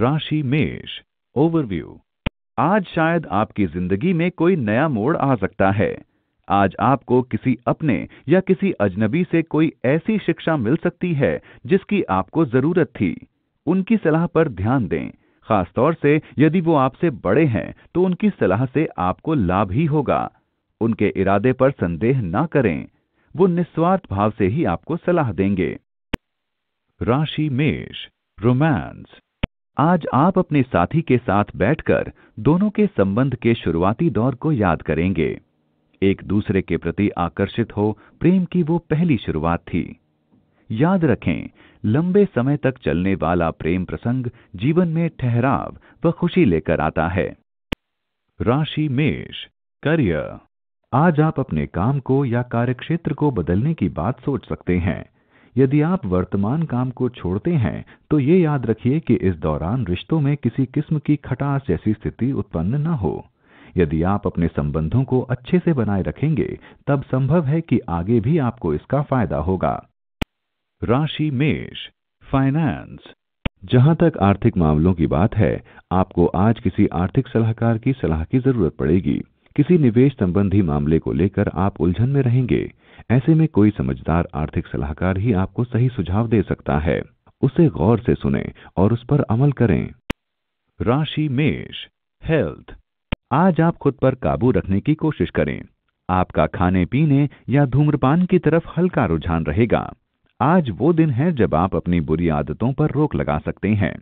राशि मेष ओवरव्यू आज शायद आपकी जिंदगी में कोई नया मोड़ आ सकता है आज आपको किसी अपने या किसी अजनबी से कोई ऐसी शिक्षा मिल सकती है जिसकी आपको जरूरत थी उनकी सलाह पर ध्यान दें खासतौर से यदि वो आपसे बड़े हैं तो उनकी सलाह से आपको लाभ ही होगा उनके इरादे पर संदेह ना करें वो निस्वार्थ भाव से ही आपको सलाह देंगे राशि मेष रोमांस आज आप अपने साथी के साथ बैठकर दोनों के संबंध के शुरुआती दौर को याद करेंगे एक दूसरे के प्रति आकर्षित हो प्रेम की वो पहली शुरुआत थी याद रखें लंबे समय तक चलने वाला प्रेम प्रसंग जीवन में ठहराव व खुशी लेकर आता है राशि मेष करियर आज आप अपने काम को या कार्यक्षेत्र को बदलने की बात सोच सकते हैं यदि आप वर्तमान काम को छोड़ते हैं तो ये याद रखिए कि इस दौरान रिश्तों में किसी किस्म की खटास जैसी स्थिति उत्पन्न न हो यदि आप अपने संबंधों को अच्छे से बनाए रखेंगे तब संभव है कि आगे भी आपको इसका फायदा होगा राशि मेष फाइनेंस जहां तक आर्थिक मामलों की बात है आपको आज किसी आर्थिक सलाहकार की सलाह की जरूरत पड़ेगी किसी निवेश संबंधी मामले को लेकर आप उलझन में रहेंगे ऐसे में कोई समझदार आर्थिक सलाहकार ही आपको सही सुझाव दे सकता है उसे गौर से सुने और उस पर अमल करें राशि मेष हेल्थ आज आप खुद पर काबू रखने की कोशिश करें आपका खाने पीने या धूम्रपान की तरफ हल्का रुझान रहेगा आज वो दिन है जब आप अपनी बुरी आदतों पर रोक लगा सकते हैं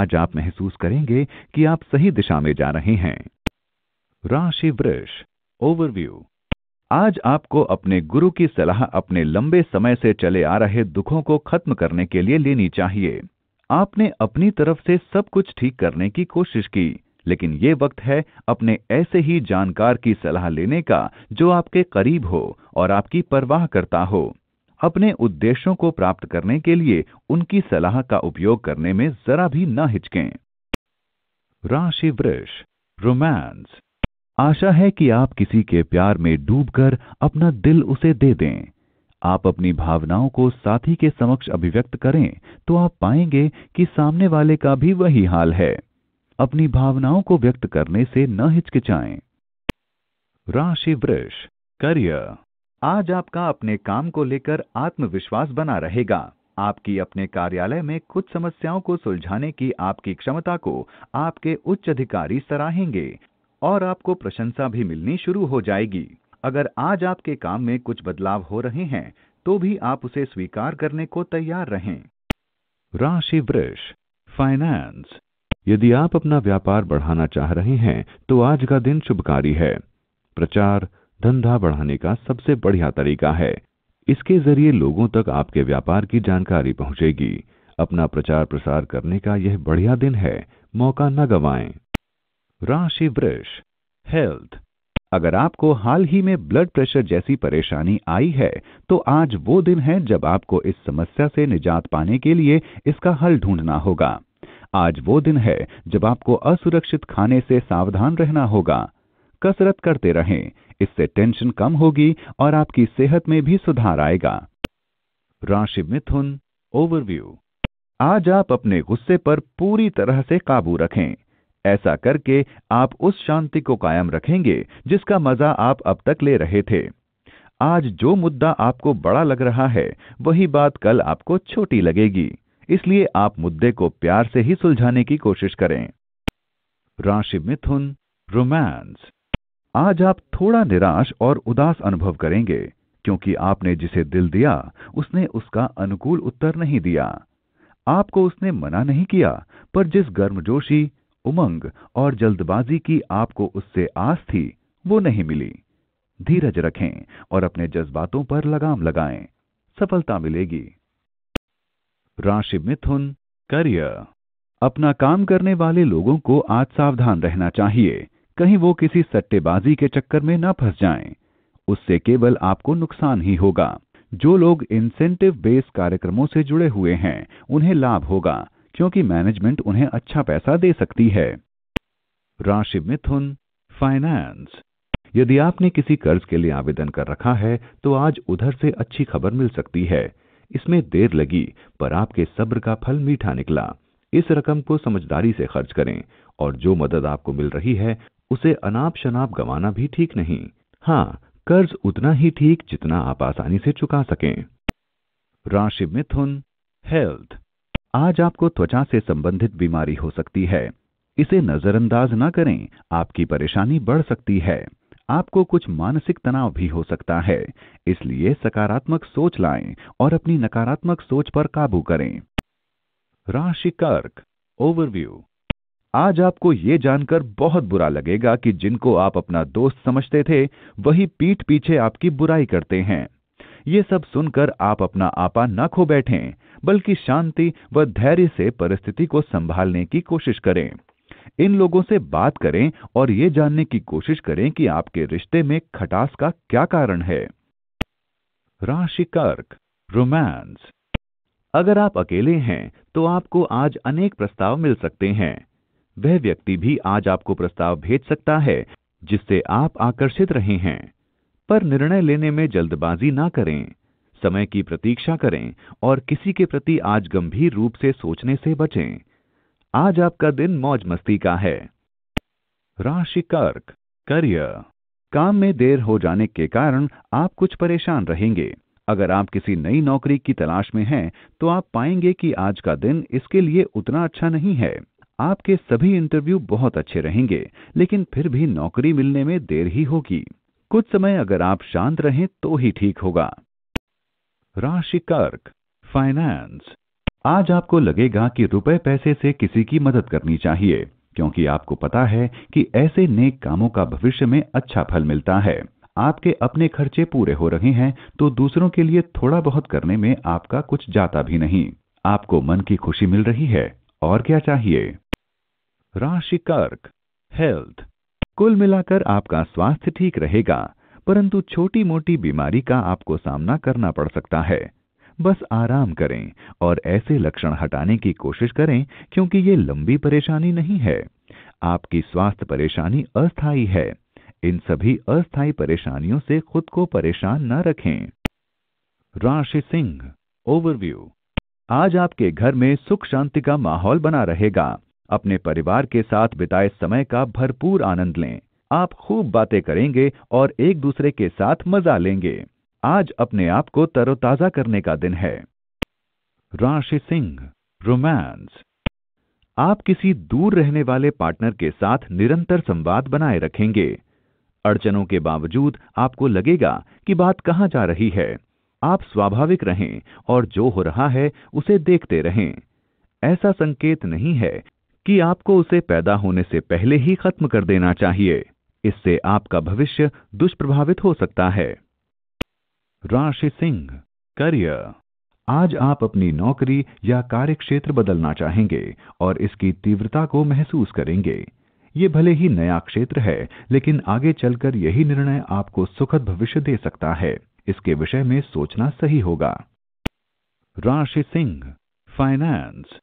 आज आप महसूस करेंगे कि आप सही दिशा में जा रहे हैं राशि वृष ओवरव्यू आज आपको अपने गुरु की सलाह अपने लंबे समय से चले आ रहे दुखों को खत्म करने के लिए लेनी चाहिए आपने अपनी तरफ से सब कुछ ठीक करने की कोशिश की लेकिन ये वक्त है अपने ऐसे ही जानकार की सलाह लेने का जो आपके करीब हो और आपकी परवाह करता हो अपने उद्देश्यों को प्राप्त करने के लिए उनकी सलाह का उपयोग करने में जरा भी न हिचकें राशि वृष रोमांस आशा है कि आप किसी के प्यार में डूबकर अपना दिल उसे दे दें आप अपनी भावनाओं को साथी के समक्ष अभिव्यक्त करें तो आप पाएंगे कि सामने वाले का भी वही हाल है अपनी भावनाओं को व्यक्त करने से न हिचकिचाएं राशि वृष करियर आज आपका अपने काम को लेकर आत्मविश्वास बना रहेगा आपकी अपने कार्यालय में कुछ समस्याओं को सुलझाने की आपकी क्षमता को आपके उच्च अधिकारी सराहेंगे और आपको प्रशंसा भी मिलनी शुरू हो जाएगी अगर आज आपके काम में कुछ बदलाव हो रहे हैं तो भी आप उसे स्वीकार करने को तैयार रहें राशि वृष फाइनेंस यदि आप अपना व्यापार बढ़ाना चाह रहे हैं तो आज का दिन शुभकारी है प्रचार धंधा बढ़ाने का सबसे बढ़िया तरीका है इसके जरिए लोगों तक आपके व्यापार की जानकारी पहुंचेगी अपना प्रचार प्रसार करने का यह बढ़िया दिन है मौका न गवाएं राशि वृष हेल्थ अगर आपको हाल ही में ब्लड प्रेशर जैसी परेशानी आई है तो आज वो दिन है जब आपको इस समस्या से निजात पाने के लिए इसका हल ढूंढना होगा आज वो दिन है जब आपको असुरक्षित खाने से सावधान रहना होगा कसरत करते रहें इससे टेंशन कम होगी और आपकी सेहत में भी सुधार आएगा राशि मिथुन ओवरव्यू आज आप अपने गुस्से पर पूरी तरह से काबू रखें ऐसा करके आप उस शांति को कायम रखेंगे जिसका मजा आप अब तक ले रहे थे आज जो मुद्दा आपको बड़ा लग रहा है वही बात कल आपको छोटी लगेगी इसलिए आप मुद्दे को प्यार से ही सुलझाने की कोशिश करें राशि मिथुन रोमांस आज आप थोड़ा निराश और उदास अनुभव करेंगे क्योंकि आपने जिसे दिल दिया उसने उसका अनुकूल उत्तर नहीं दिया आपको उसने मना नहीं किया पर जिस गर्मजोशी उमंग और जल्दबाजी की आपको उससे आस थी वो नहीं मिली धीरज रखें और अपने जज्बातों पर लगाम लगाएं सफलता मिलेगी राशि मिथुन करियर अपना काम करने वाले लोगों को आज सावधान रहना चाहिए कहीं वो किसी सट्टेबाजी के चक्कर में न फंस जाएं। उससे केवल आपको नुकसान ही होगा जो लोग इंसेंटिव बेस कार्यक्रमों से जुड़े हुए हैं उन्हें लाभ होगा क्योंकि मैनेजमेंट उन्हें अच्छा पैसा दे सकती है राशि मिथुन फाइनेंस यदि आपने किसी कर्ज के लिए आवेदन कर रखा है तो आज उधर से अच्छी खबर मिल सकती है इसमें देर लगी पर आपके सब्र का फल मीठा निकला इस रकम को समझदारी से खर्च करें और जो मदद आपको मिल रही है उसे अनाप शनाप गंवाना भी ठीक नहीं हाँ कर्ज उतना ही ठीक जितना आप आसानी से चुका सकें राशि मिथुन हेल्थ आज आपको त्वचा से संबंधित बीमारी हो सकती है इसे नजरअंदाज न करें आपकी परेशानी बढ़ सकती है आपको कुछ मानसिक तनाव भी हो सकता है इसलिए सकारात्मक सोच लाएं और अपनी नकारात्मक सोच पर काबू करें राशि कर्क ओवरव्यू आज आपको ये जानकर बहुत बुरा लगेगा कि जिनको आप अपना दोस्त समझते थे वही पीठ पीछे आपकी बुराई करते हैं ये सब सुनकर आप अपना आपा न खो बैठें बल्कि शांति व धैर्य से परिस्थिति को संभालने की कोशिश करें इन लोगों से बात करें और ये जानने की कोशिश करें कि आपके रिश्ते में खटास का क्या कारण है राशि कर्क रोमांस अगर आप अकेले हैं तो आपको आज अनेक प्रस्ताव मिल सकते हैं वह व्यक्ति भी आज आपको प्रस्ताव भेज सकता है जिससे आप आकर्षित रहे हैं पर निर्णय लेने में जल्दबाजी ना करें समय की प्रतीक्षा करें और किसी के प्रति आज गंभीर रूप से सोचने से बचें आज आपका दिन मौज मस्ती का है राशि कर्क करियर काम में देर हो जाने के कारण आप कुछ परेशान रहेंगे अगर आप किसी नई नौकरी की तलाश में हैं तो आप पाएंगे कि आज का दिन इसके लिए उतना अच्छा नहीं है आपके सभी इंटरव्यू बहुत अच्छे रहेंगे लेकिन फिर भी नौकरी मिलने में देर ही होगी कुछ समय अगर आप शांत रहें तो ही ठीक होगा राशि कर्क फाइनेंस आज आपको लगेगा कि रुपए पैसे से किसी की मदद करनी चाहिए क्योंकि आपको पता है कि ऐसे नेक कामों का भविष्य में अच्छा फल मिलता है आपके अपने खर्चे पूरे हो रहे हैं तो दूसरों के लिए थोड़ा बहुत करने में आपका कुछ जाता भी नहीं आपको मन की खुशी मिल रही है और क्या चाहिए राशि कर्क हेल्थ कुल मिलाकर आपका स्वास्थ्य ठीक रहेगा परंतु छोटी मोटी बीमारी का आपको सामना करना पड़ सकता है बस आराम करें और ऐसे लक्षण हटाने की कोशिश करें क्योंकि ये लंबी परेशानी नहीं है आपकी स्वास्थ्य परेशानी अस्थायी है इन सभी अस्थायी परेशानियों से खुद को परेशान न रखें राशि सिंह ओवरव्यू आज आपके घर में सुख शांति का माहौल बना रहेगा अपने परिवार के साथ बिताए समय का भरपूर आनंद लें आप खूब बातें करेंगे और एक दूसरे के साथ मजा लेंगे आज अपने आप को तरोताजा करने का दिन है राशि सिंह रोमांस आप किसी दूर रहने वाले पार्टनर के साथ निरंतर संवाद बनाए रखेंगे अड़चनों के बावजूद आपको लगेगा कि बात कहां जा रही है आप स्वाभाविक रहें और जो हो रहा है उसे देखते रहें ऐसा संकेत नहीं है कि आपको उसे पैदा होने से पहले ही खत्म कर देना चाहिए इससे आपका भविष्य दुष्प्रभावित हो सकता है राशि सिंह करियर आज आप अपनी नौकरी या कार्य क्षेत्र बदलना चाहेंगे और इसकी तीव्रता को महसूस करेंगे ये भले ही नया क्षेत्र है लेकिन आगे चलकर यही निर्णय आपको सुखद भविष्य दे सकता है इसके विषय में सोचना सही होगा राशि सिंह फाइनेंस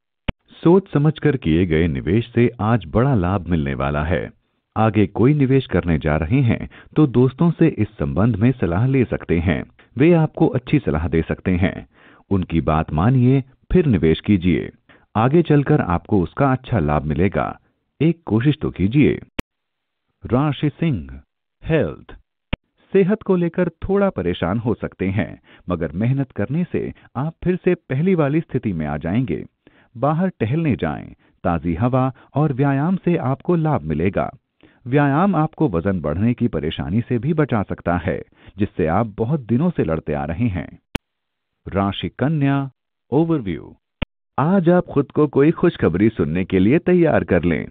सोच समझकर किए गए निवेश से आज बड़ा लाभ मिलने वाला है आगे कोई निवेश करने जा रहे हैं तो दोस्तों से इस संबंध में सलाह ले सकते हैं वे आपको अच्छी सलाह दे सकते हैं उनकी बात मानिए फिर निवेश कीजिए आगे चलकर आपको उसका अच्छा लाभ मिलेगा एक कोशिश तो कीजिए राशि सिंह हेल्थ सेहत को लेकर थोड़ा परेशान हो सकते हैं मगर मेहनत करने से आप फिर से पहली वाली स्थिति में आ जाएंगे बाहर टहलने जाएं, ताज़ी हवा और व्यायाम से आपको लाभ मिलेगा व्यायाम आपको वजन बढ़ने की परेशानी से भी बचा सकता है जिससे आप बहुत दिनों से लड़ते आ रहे हैं राशि कन्या ओवरव्यू आज आप खुद को कोई खुशखबरी सुनने के लिए तैयार कर लें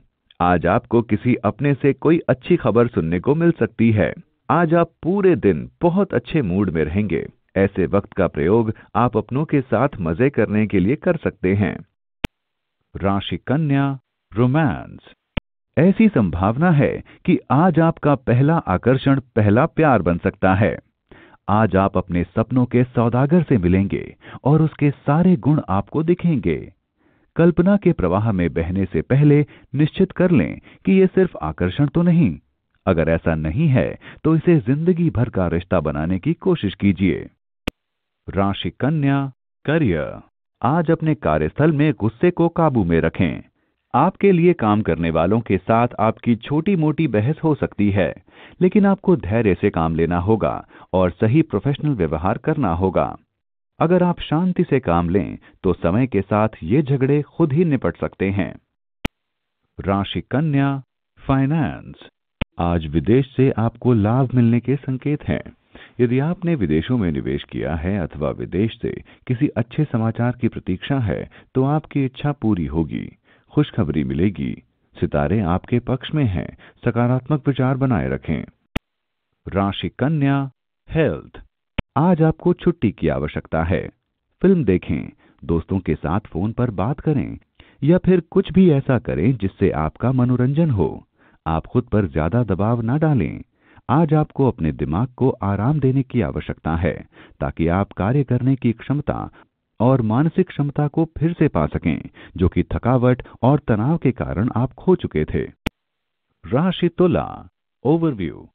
आज आपको किसी अपने से कोई अच्छी खबर सुनने को मिल सकती है आज आप पूरे दिन बहुत अच्छे मूड में रहेंगे ऐसे वक्त का प्रयोग आप अपनों के साथ मजे करने के लिए कर सकते हैं राशि कन्या रोमांस ऐसी संभावना है कि आज आपका पहला आकर्षण पहला प्यार बन सकता है आज आप अपने सपनों के सौदागर से मिलेंगे और उसके सारे गुण आपको दिखेंगे कल्पना के प्रवाह में बहने से पहले निश्चित कर लें कि ये सिर्फ आकर्षण तो नहीं अगर ऐसा नहीं है तो इसे जिंदगी भर का रिश्ता बनाने की कोशिश कीजिए राशि कन्या करियर आज अपने कार्यस्थल में गुस्से को काबू में रखें आपके लिए काम करने वालों के साथ आपकी छोटी मोटी बहस हो सकती है लेकिन आपको धैर्य से काम लेना होगा और सही प्रोफेशनल व्यवहार करना होगा अगर आप शांति से काम लें तो समय के साथ ये झगड़े खुद ही निपट सकते हैं राशि कन्या फाइनेंस आज विदेश से आपको लाभ मिलने के संकेत हैं यदि आपने विदेशों में निवेश किया है अथवा विदेश से किसी अच्छे समाचार की प्रतीक्षा है तो आपकी इच्छा पूरी होगी खुशखबरी मिलेगी सितारे आपके पक्ष में हैं सकारात्मक विचार बनाए रखें राशि कन्या हेल्थ आज आपको छुट्टी की आवश्यकता है फिल्म देखें दोस्तों के साथ फोन पर बात करें या फिर कुछ भी ऐसा करें जिससे आपका मनोरंजन हो आप खुद पर ज्यादा दबाव ना डालें आज आपको अपने दिमाग को आराम देने की आवश्यकता है ताकि आप कार्य करने की क्षमता और मानसिक क्षमता को फिर से पा सकें जो कि थकावट और तनाव के कारण आप खो चुके थे राशि तुला ओवरव्यू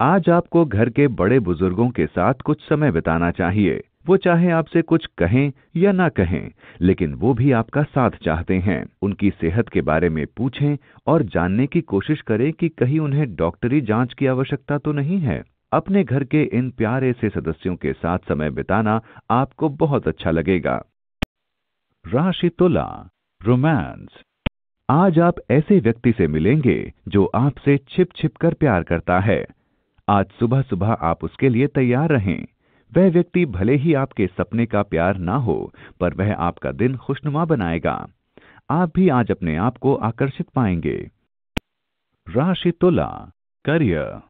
आज आपको घर के बड़े बुजुर्गों के साथ कुछ समय बिताना चाहिए वो चाहे आपसे कुछ कहें या ना कहें लेकिन वो भी आपका साथ चाहते हैं उनकी सेहत के बारे में पूछें और जानने की कोशिश करें कि कहीं उन्हें डॉक्टरी जांच की आवश्यकता तो नहीं है अपने घर के इन प्यारे से सदस्यों के साथ समय बिताना आपको बहुत अच्छा लगेगा राशि तुला रोमांस आज आप ऐसे व्यक्ति से मिलेंगे जो आपसे छिप छिप कर प्यार करता है आज सुबह सुबह आप उसके लिए तैयार रहें वह व्यक्ति भले ही आपके सपने का प्यार ना हो पर वह आपका दिन खुशनुमा बनाएगा आप भी आज अपने आप को आकर्षित पाएंगे राशि तुला करियर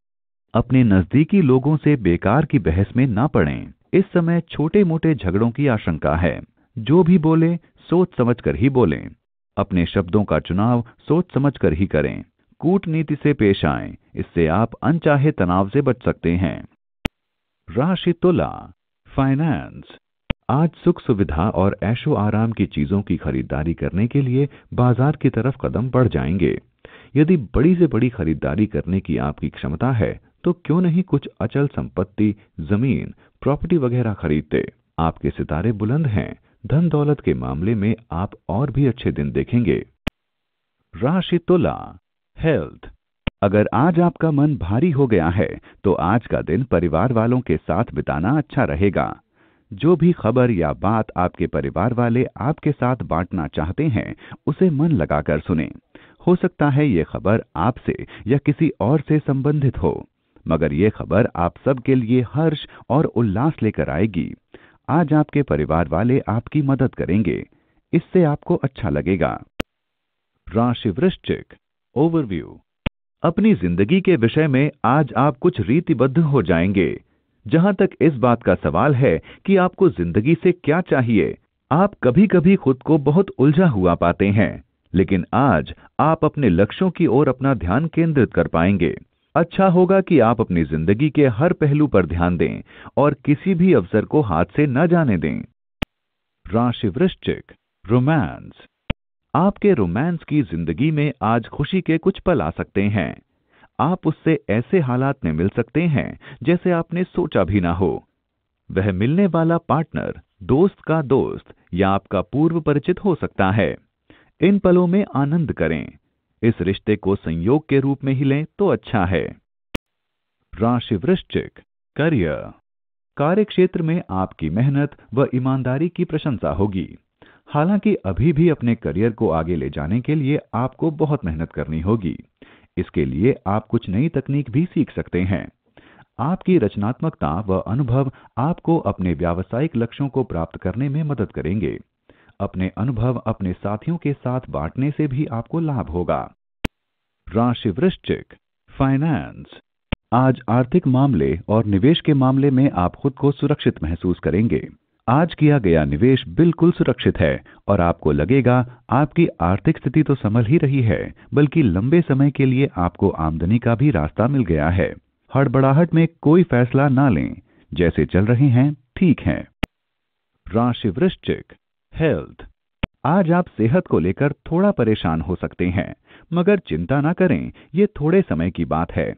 अपने नजदीकी लोगों से बेकार की बहस में ना पड़े इस समय छोटे मोटे झगड़ों की आशंका है जो भी बोले सोच समझ कर ही बोलें। अपने शब्दों का चुनाव सोच समझ कर ही करें कूटनीति से पेश आए इससे आप अनचाहे तनाव से बच सकते हैं राशि तुला फाइनेंस आज सुख सुविधा और ऐशो आराम की चीजों की खरीदारी करने के लिए बाजार की तरफ कदम बढ़ जाएंगे यदि बड़ी से बड़ी खरीदारी करने की आपकी क्षमता है तो क्यों नहीं कुछ अचल संपत्ति जमीन प्रॉपर्टी वगैरह खरीदते आपके सितारे बुलंद हैं धन दौलत के मामले में आप और भी अच्छे दिन देखेंगे राशि तुला हेल्थ अगर आज आपका मन भारी हो गया है तो आज का दिन परिवार वालों के साथ बिताना अच्छा रहेगा जो भी खबर या बात आपके परिवार वाले आपके साथ बांटना चाहते हैं उसे मन लगाकर सुने हो सकता है ये खबर आपसे या किसी और से संबंधित हो मगर ये खबर आप सबके लिए हर्ष और उल्लास लेकर आएगी आज आपके परिवार वाले आपकी मदद करेंगे इससे आपको अच्छा लगेगा राशि वृश्चिक ओवरव्यू अपनी जिंदगी के विषय में आज आप कुछ रीतिबद्ध हो जाएंगे जहां तक इस बात का सवाल है कि आपको जिंदगी से क्या चाहिए आप कभी कभी खुद को बहुत उलझा हुआ पाते हैं लेकिन आज आप अपने लक्ष्यों की ओर अपना ध्यान केंद्रित कर पाएंगे अच्छा होगा कि आप अपनी जिंदगी के हर पहलू पर ध्यान दें और किसी भी अवसर को हाथ से न जाने दें राशि वृश्चिक रोमांस आपके रोमांस की जिंदगी में आज खुशी के कुछ पल आ सकते हैं आप उससे ऐसे हालात में मिल सकते हैं जैसे आपने सोचा भी ना हो वह मिलने वाला पार्टनर दोस्त का दोस्त या आपका पूर्व परिचित हो सकता है इन पलों में आनंद करें इस रिश्ते को संयोग के रूप में ही लें तो अच्छा है राशि वृश्चिक करियर कार्य क्षेत्र में आपकी मेहनत व ईमानदारी की प्रशंसा होगी हालांकि अभी भी अपने करियर को आगे ले जाने के लिए आपको बहुत मेहनत करनी होगी इसके लिए आप कुछ नई तकनीक भी सीख सकते हैं आपकी रचनात्मकता व अनुभव आपको अपने व्यावसायिक लक्ष्यों को प्राप्त करने में मदद करेंगे अपने अनुभव अपने साथियों के साथ बांटने से भी आपको लाभ होगा राशि वृश्चिक फाइनेंस आज आर्थिक मामले और निवेश के मामले में आप खुद को सुरक्षित महसूस करेंगे आज किया गया निवेश बिल्कुल सुरक्षित है और आपको लगेगा आपकी आर्थिक स्थिति तो संभल ही रही है बल्कि लंबे समय के लिए आपको आमदनी का भी रास्ता मिल गया है हड़बड़ाहट में कोई फैसला ना लें जैसे चल रहे हैं ठीक है राशि वृश्चिक हेल्थ आज आप सेहत को लेकर थोड़ा परेशान हो सकते हैं मगर चिंता ना करें ये थोड़े समय की बात है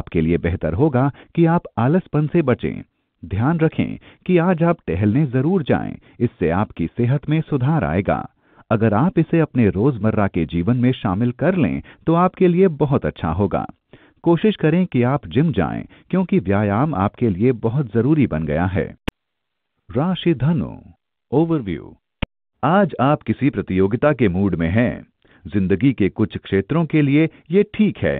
आपके लिए बेहतर होगा कि आप आलसपन से बचें ध्यान रखें कि आज आप टहलने जरूर जाएं, इससे आपकी सेहत में सुधार आएगा अगर आप इसे अपने रोजमर्रा के जीवन में शामिल कर लें तो आपके लिए बहुत अच्छा होगा कोशिश करें कि आप जिम जाएं क्योंकि व्यायाम आपके लिए बहुत जरूरी बन गया है राशि धनु ओवरव्यू आज आप किसी प्रतियोगिता के मूड में हैं जिंदगी के कुछ क्षेत्रों के लिए ये ठीक है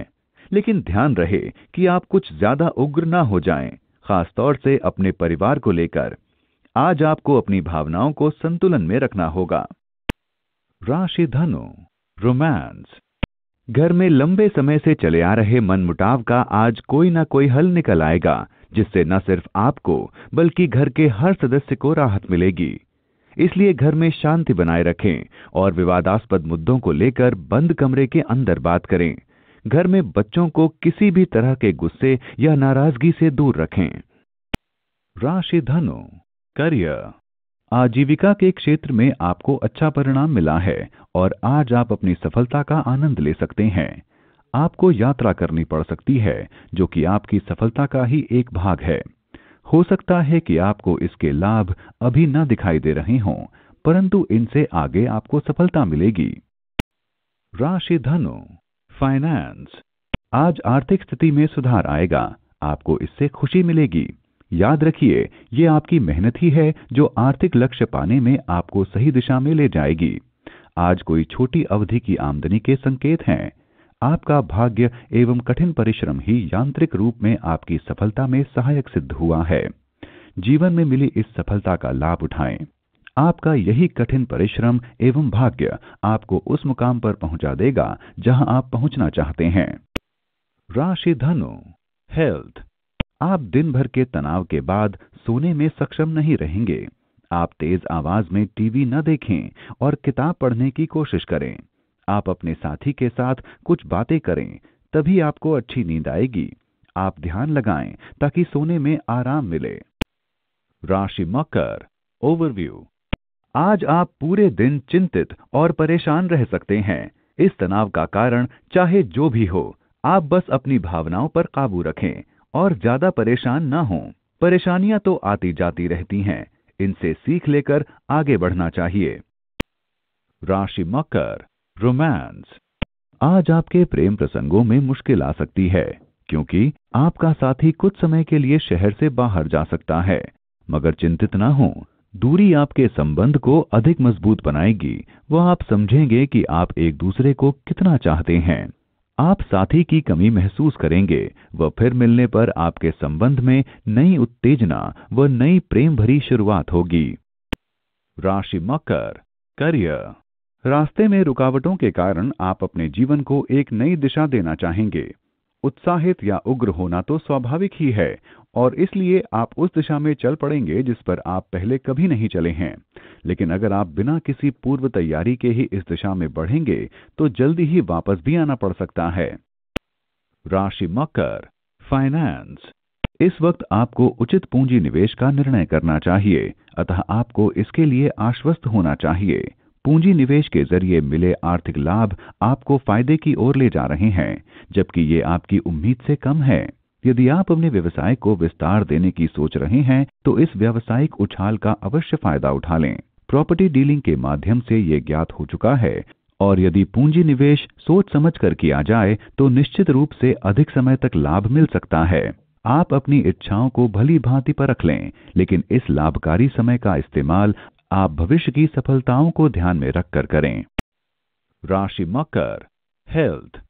लेकिन ध्यान रहे कि आप कुछ ज्यादा उग्र ना हो जाएं खासतौर से अपने परिवार को लेकर आज आपको अपनी भावनाओं को संतुलन में रखना होगा राशि धनु रोमांस घर में लंबे समय से चले आ रहे मनमुटाव का आज कोई ना कोई हल निकल आएगा जिससे न सिर्फ आपको बल्कि घर के हर सदस्य को राहत मिलेगी इसलिए घर में शांति बनाए रखें और विवादास्पद मुद्दों को लेकर बंद कमरे के अंदर बात करें घर में बच्चों को किसी भी तरह के गुस्से या नाराजगी से दूर रखें राशि धनु करियर आजीविका के क्षेत्र में आपको अच्छा परिणाम मिला है और आज आप अपनी सफलता का आनंद ले सकते हैं आपको यात्रा करनी पड़ सकती है जो कि आपकी सफलता का ही एक भाग है हो सकता है कि आपको इसके लाभ अभी न दिखाई दे रहे हों परंतु इनसे आगे आपको सफलता मिलेगी राशि धनु फाइनेंस आज आर्थिक स्थिति में सुधार आएगा आपको इससे खुशी मिलेगी याद रखिए ये आपकी मेहनत ही है जो आर्थिक लक्ष्य पाने में आपको सही दिशा में ले जाएगी आज कोई छोटी अवधि की आमदनी के संकेत हैं आपका भाग्य एवं कठिन परिश्रम ही यांत्रिक रूप में आपकी सफलता में सहायक सिद्ध हुआ है जीवन में मिली इस सफलता का लाभ उठाएं आपका यही कठिन परिश्रम एवं भाग्य आपको उस मुकाम पर पहुंचा देगा जहां आप पहुंचना चाहते हैं राशि धनु हेल्थ आप दिन भर के तनाव के बाद सोने में सक्षम नहीं रहेंगे आप तेज आवाज में टीवी न देखें और किताब पढ़ने की कोशिश करें आप अपने साथी के साथ कुछ बातें करें तभी आपको अच्छी नींद आएगी आप ध्यान लगाएं ताकि सोने में आराम मिले राशि मकर ओवरव्यू आज आप पूरे दिन चिंतित और परेशान रह सकते हैं इस तनाव का कारण चाहे जो भी हो आप बस अपनी भावनाओं पर काबू रखें और ज्यादा परेशान ना हों। परेशानियां तो आती जाती रहती हैं इनसे सीख लेकर आगे बढ़ना चाहिए राशि मकर रोमांस आज आपके प्रेम प्रसंगों में मुश्किल आ सकती है क्योंकि आपका साथी कुछ समय के लिए शहर से बाहर जा सकता है मगर चिंतित ना हों दूरी आपके संबंध को अधिक मजबूत बनाएगी वह आप समझेंगे कि आप एक दूसरे को कितना चाहते हैं आप साथी की कमी महसूस करेंगे व फिर मिलने पर आपके संबंध में नई उत्तेजना व नई प्रेम भरी शुरुआत होगी राशि मकर करियर रास्ते में रुकावटों के कारण आप अपने जीवन को एक नई दिशा देना चाहेंगे उत्साहित या उग्र होना तो स्वाभाविक ही है और इसलिए आप उस दिशा में चल पड़ेंगे जिस पर आप पहले कभी नहीं चले हैं लेकिन अगर आप बिना किसी पूर्व तैयारी के ही इस दिशा में बढ़ेंगे तो जल्दी ही वापस भी आना पड़ सकता है राशि मकर फाइनेंस इस वक्त आपको उचित पूंजी निवेश का निर्णय करना चाहिए अतः आपको इसके लिए आश्वस्त होना चाहिए पूंजी निवेश के जरिए मिले आर्थिक लाभ आपको फायदे की ओर ले जा रहे हैं जबकि ये आपकी उम्मीद से कम है यदि आप अपने व्यवसाय को विस्तार देने की सोच रहे हैं तो इस व्यावसायिक उछाल का अवश्य फायदा उठा लें प्रॉपर्टी डीलिंग के माध्यम से ये ज्ञात हो चुका है और यदि पूंजी निवेश सोच समझ कर किया जाए तो निश्चित रूप से अधिक समय तक लाभ मिल सकता है आप अपनी इच्छाओं को भली भांति पर रख लें लेकिन इस लाभकारी समय का इस्तेमाल आप भविष्य की सफलताओं को ध्यान में रखकर करें राशि मकर हेल्थ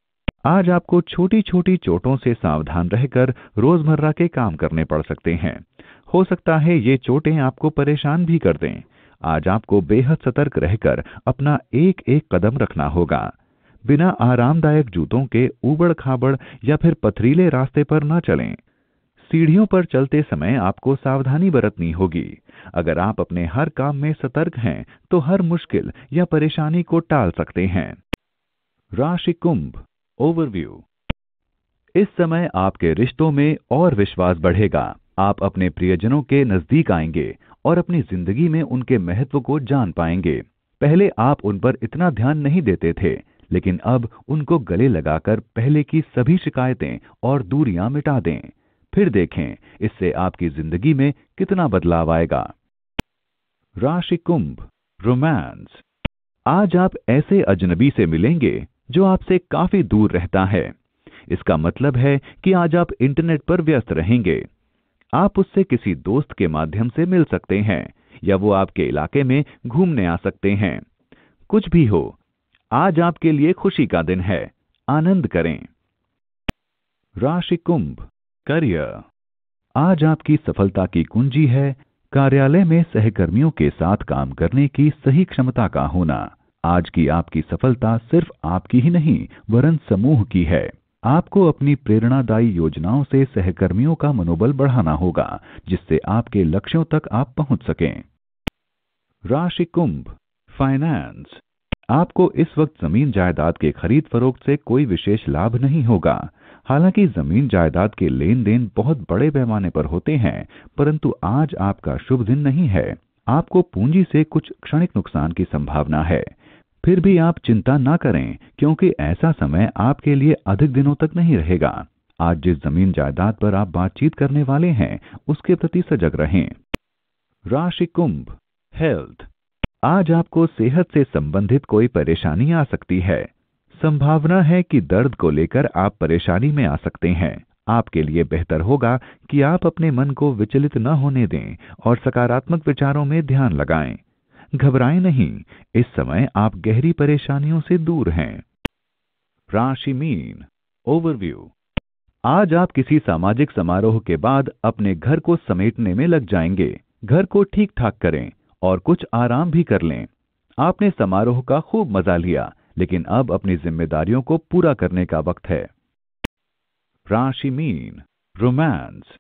आज आपको छोटी छोटी चोटों से सावधान रहकर रोजमर्रा के काम करने पड़ सकते हैं हो सकता है ये चोटें आपको परेशान भी कर दें आज आपको बेहद सतर्क रहकर अपना एक एक कदम रखना होगा बिना आरामदायक जूतों के उबड़ खाबड़ या फिर पथरीले रास्ते पर न चलें सीढ़ियों पर चलते समय आपको सावधानी बरतनी होगी अगर आप अपने हर काम में सतर्क हैं तो हर मुश्किल या परेशानी को टाल सकते हैं राशि कुंभ ओवरव्यू इस समय आपके रिश्तों में और विश्वास बढ़ेगा आप अपने प्रियजनों के नजदीक आएंगे और अपनी जिंदगी में उनके महत्व को जान पाएंगे पहले आप उन पर इतना ध्यान नहीं देते थे लेकिन अब उनको गले लगाकर पहले की सभी शिकायतें और दूरियां मिटा दें फिर देखें इससे आपकी जिंदगी में कितना बदलाव आएगा राशि कुंभ रोमांस आज आप ऐसे अजनबी से मिलेंगे जो आपसे काफी दूर रहता है इसका मतलब है कि आज आप इंटरनेट पर व्यस्त रहेंगे आप उससे किसी दोस्त के माध्यम से मिल सकते हैं या वो आपके इलाके में घूमने आ सकते हैं कुछ भी हो आज आपके लिए खुशी का दिन है आनंद करें राशि कुंभ करियर आज आपकी सफलता की कुंजी है कार्यालय में सहकर्मियों के साथ काम करने की सही क्षमता का होना आज की आपकी सफलता सिर्फ आपकी ही नहीं वरन समूह की है आपको अपनी प्रेरणादायी योजनाओं से सहकर्मियों का मनोबल बढ़ाना होगा जिससे आपके लक्ष्यों तक आप पहुंच सकें राशि कुंभ फाइनेंस आपको इस वक्त जमीन जायदाद के खरीद फरोख्त से कोई विशेष लाभ नहीं होगा हालांकि जमीन जायदाद के लेन देन बहुत बड़े पैमाने पर होते हैं परंतु आज आपका शुभ दिन नहीं है आपको पूंजी से कुछ क्षणिक नुकसान की संभावना है फिर भी आप चिंता ना करें क्योंकि ऐसा समय आपके लिए अधिक दिनों तक नहीं रहेगा आज जिस जमीन जायदाद पर आप बातचीत करने वाले हैं उसके प्रति सजग रहें राशि कुंभ हेल्थ आज आपको सेहत से संबंधित कोई परेशानी आ सकती है संभावना है कि दर्द को लेकर आप परेशानी में आ सकते हैं आपके लिए बेहतर होगा कि आप अपने मन को विचलित न होने दें और सकारात्मक विचारों में ध्यान लगाएं घबराएं नहीं इस समय आप गहरी परेशानियों से दूर हैं राशि मीन ओवरव्यू आज आप किसी सामाजिक समारोह के बाद अपने घर को समेटने में लग जाएंगे घर को ठीक ठाक करें और कुछ आराम भी कर लें आपने समारोह का खूब मजा लिया लेकिन अब अपनी जिम्मेदारियों को पूरा करने का वक्त है राशि मीन रोमांस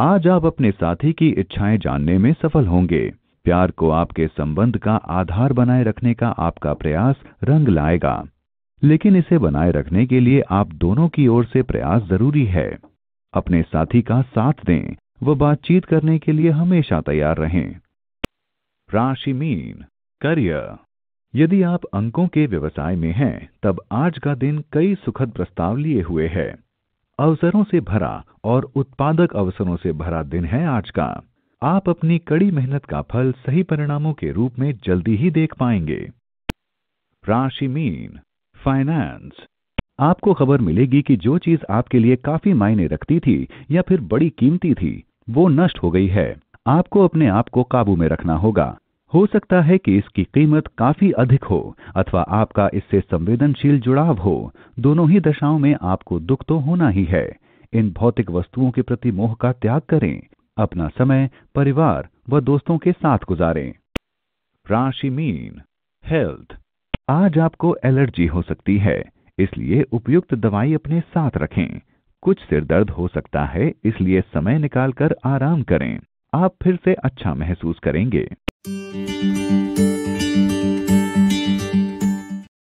आज आप अपने साथी की इच्छाएं जानने में सफल होंगे प्यार को आपके संबंध का आधार बनाए रखने का आपका प्रयास रंग लाएगा लेकिन इसे बनाए रखने के लिए आप दोनों की ओर से प्रयास जरूरी है अपने साथी का साथ दें व बातचीत करने के लिए हमेशा तैयार रहें राशि मीन करियर यदि आप अंकों के व्यवसाय में हैं तब आज का दिन कई सुखद प्रस्ताव लिए हुए है अवसरों से भरा और उत्पादक अवसरों से भरा दिन है आज का आप अपनी कड़ी मेहनत का फल सही परिणामों के रूप में जल्दी ही देख पाएंगे राशि मीन फाइनेंस आपको खबर मिलेगी कि जो चीज आपके लिए काफी मायने रखती थी या फिर बड़ी कीमती थी वो नष्ट हो गई है आपको अपने आप को काबू में रखना होगा हो सकता है कि इसकी कीमत काफी अधिक हो अथवा आपका इससे संवेदनशील जुड़ाव हो दोनों ही दशाओं में आपको दुख तो होना ही है इन भौतिक वस्तुओं के प्रति मोह का त्याग करें अपना समय परिवार व दोस्तों के साथ गुजारें राशि मीन हेल्थ आज आपको एलर्जी हो सकती है इसलिए उपयुक्त दवाई अपने साथ रखें कुछ सिर दर्द हो सकता है इसलिए समय निकालकर आराम करें आप फिर से अच्छा महसूस करेंगे you.